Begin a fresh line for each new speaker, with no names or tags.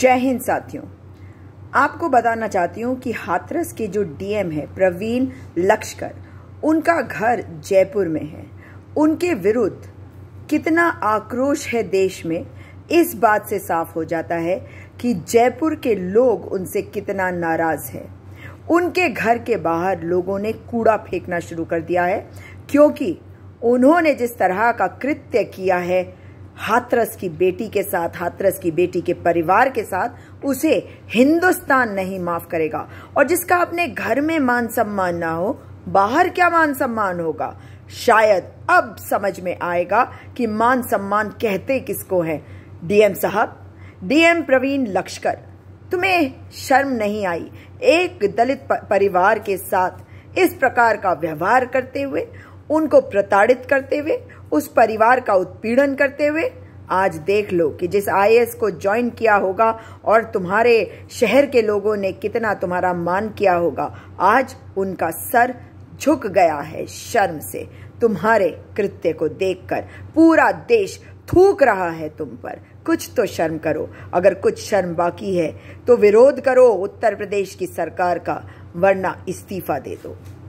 जय हिंद साथियों आपको बताना चाहती हूँ कि हाथरस के जो डीएम है प्रवीण लक्षकर उनका घर जयपुर में है उनके विरुद्ध कितना आक्रोश है देश में इस बात से साफ हो जाता है कि जयपुर के लोग उनसे कितना नाराज है उनके घर के बाहर लोगों ने कूड़ा फेंकना शुरू कर दिया है क्योंकि उन्होंने जिस तरह का कृत्य किया है हाथरस की बेटी के साथ हाथरस की बेटी के परिवार के साथ उसे हिंदुस्तान नहीं माफ करेगा और जिसका अपने घर में मान सम्मान ना हो बाहर क्या मान सम्मान होगा शायद अब समझ में आएगा कि मान सम्मान कहते किसको है डीएम साहब डीएम प्रवीण लक्षकर तुम्हें शर्म नहीं आई एक दलित परिवार के साथ इस प्रकार का व्यवहार करते हुए उनको प्रताड़ित करते हुए उस परिवार का उत्पीड़न करते हुए आज देख लो कि जिस आई को ज्वाइन किया होगा और तुम्हारे शहर के लोगों ने कितना तुम्हारा मान किया होगा आज उनका सर झुक गया है शर्म से तुम्हारे कृत्य को देखकर पूरा देश थूक रहा है तुम पर कुछ तो शर्म करो अगर कुछ शर्म बाकी है तो विरोध करो उत्तर प्रदेश की सरकार का वरना इस्तीफा दे दो